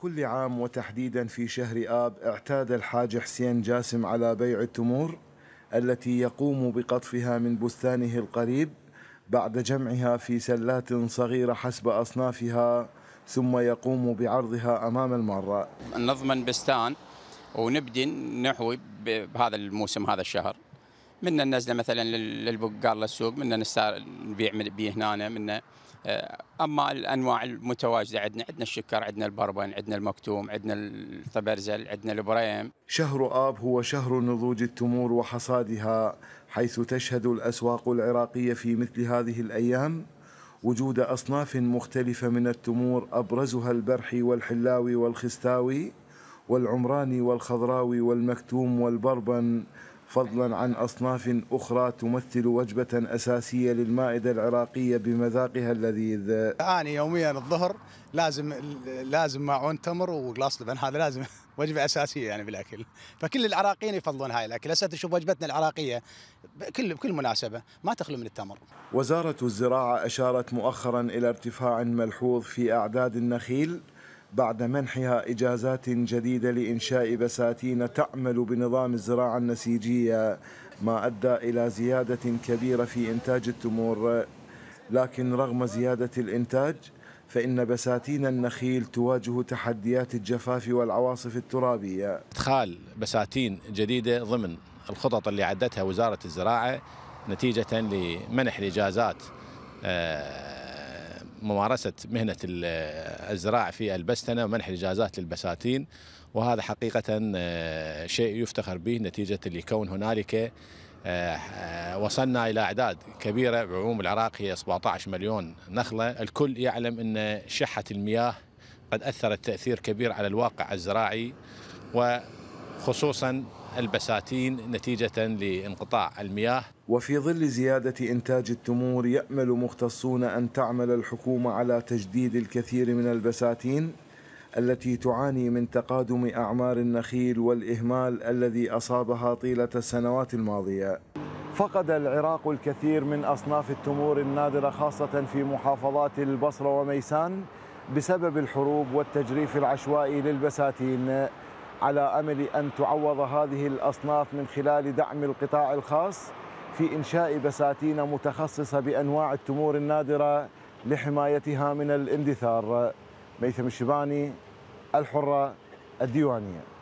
كل عام وتحديدا في شهر آب اعتاد الحاج حسين جاسم على بيع التمور التي يقوم بقطفها من بستانه القريب بعد جمعها في سلات صغيرة حسب أصنافها ثم يقوم بعرضها أمام المارة نضمن بستان ونبدي نحوي بهذا الموسم هذا الشهر منا ننزله مثلا للبقال للسوق منا نستار نبيع بيه هنا منا آه، اما الانواع المتواجده عندنا عندنا الشكر عندنا البربن عندنا المكتوم عندنا الطبرزل عندنا البريم شهر اب هو شهر نضوج التمور وحصادها حيث تشهد الاسواق العراقيه في مثل هذه الايام وجود اصناف مختلفه من التمور ابرزها البرحي والحلاوي والخستاوي والعمراني والخضراوي والمكتوم والبربن فضلا عن أصناف أخرى تمثل وجبة أساسية للمائدة العراقية بمذاقها اللذيذ أنا يوميا الظهر لازم لازم معون تمر وقلاص لبن هذا لازم وجبة أساسية يعني بالأكل فكل العراقيين يفضلون هاي الأكل هسه تشوف وجبتنا العراقية كل بكل مناسبة ما تخلو من التمر وزارة الزراعة أشارت مؤخرا إلى ارتفاع ملحوظ في أعداد النخيل بعد منحها إجازات جديدة لإنشاء بساتين تعمل بنظام الزراعة النسيجية ما أدى إلى زيادة كبيرة في إنتاج التمور لكن رغم زيادة الإنتاج فإن بساتين النخيل تواجه تحديات الجفاف والعواصف الترابية إدخال بساتين جديدة ضمن الخطط اللي عدتها وزارة الزراعة نتيجة لمنح الإجازات آه، ممارسة مهنة الزراعة في البستنة ومنح الإجازات للبساتين وهذا حقيقة آه، شيء يفتخر به نتيجة لكون هنالك آه، آه، وصلنا إلى أعداد كبيرة بعموم العراق هي 17 مليون نخلة الكل يعلم أن شحة المياه قد أثرت تأثير كبير على الواقع الزراعي وخصوصا البساتين نتيجة لانقطاع المياه وفي ظل زيادة إنتاج التمور يأمل مختصون أن تعمل الحكومة على تجديد الكثير من البساتين التي تعاني من تقادم أعمار النخيل والإهمال الذي أصابها طيلة السنوات الماضية فقد العراق الكثير من أصناف التمور النادرة خاصة في محافظات البصرة وميسان بسبب الحروب والتجريف العشوائي للبساتين على امل ان تعوض هذه الاصناف من خلال دعم القطاع الخاص في انشاء بساتين متخصصه بانواع التمور النادره لحمايتها من الاندثار ميثم الشباني الحره الديوانيه